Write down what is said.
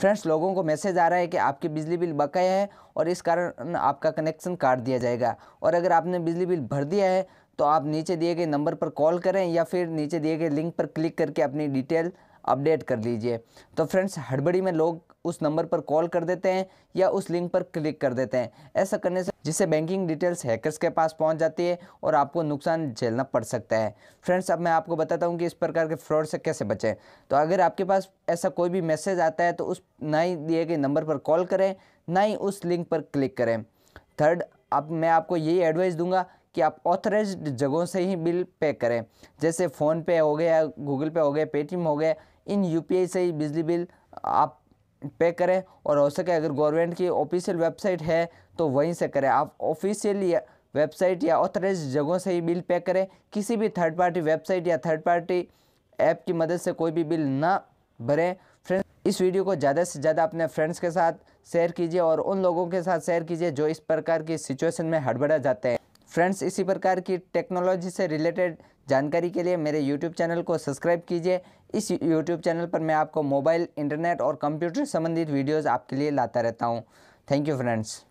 friends लोगों को message आ रहा है कि आपकी बिजली बिल बकाया है और इस कारण आपका कनेक्शन काट दिया जाएगा और अगर आपने बिजली बिल भर दिया है तो आप नीचे दिए गए नंबर पर कॉल करें या फिर नीचे दिए गए लिंक पर क्लिक करके अपनी डिटेल अपडेट कर लीजिए तो फ्रेंड्स हड़बड़ी में लोग उस नंबर पर कॉल कर देते हैं या उस लिंक पर क्लिक कर देते हैं ऐसा करने से जिससे बैंकिंग डिटेल्स हैकर्स के पास पहुंच जाती है और आपको नुकसान झेलना पड़ सकता है फ्रेंड्स अब मैं आपको बताता हूं कि इस प्रकार के फ्रॉड से कैसे बचें तो अगर आपके पास ऐसा कोई भी मैसेज आता है तो उस ना ही दिए गए नंबर पर कॉल करें ना ही उस लिंक पर क्लिक करें थर्ड अब आप, मैं आपको यही एडवाइस दूंगा कि आप ऑथराइज जगहों से ही बिल पे करें जैसे फ़ोनपे हो गया गूगल पे हो गया पेटीएम हो गया इन यूपीआई से ही बिजली बिल आप पे करें और हो सके अगर गवर्नमेंट की ऑफिशियल वेबसाइट है तो वहीं से करें आप ऑफिशियल वेबसाइट या ऑथराइज जगहों से ही बिल पे करें किसी भी थर्ड पार्टी वेबसाइट या थर्ड पार्टी ऐप की मदद से कोई भी बिल ना भरें फ्रेंड्स इस वीडियो को ज़्यादा से ज़्यादा अपने फ्रेंड्स के साथ शेयर कीजिए और उन लोगों के साथ शेयर कीजिए जो इस प्रकार की सिचुएशन में हड़बड़ा जाते हैं फ्रेंड्स इसी प्रकार की टेक्नोलॉजी से रिलेटेड जानकारी के लिए मेरे यूट्यूब चैनल को सब्सक्राइब कीजिए इस यूट्यूब चैनल पर मैं आपको मोबाइल इंटरनेट और कंप्यूटर संबंधित वीडियोज़ आपके लिए लाता रहता हूँ थैंक यू फ्रेंड्स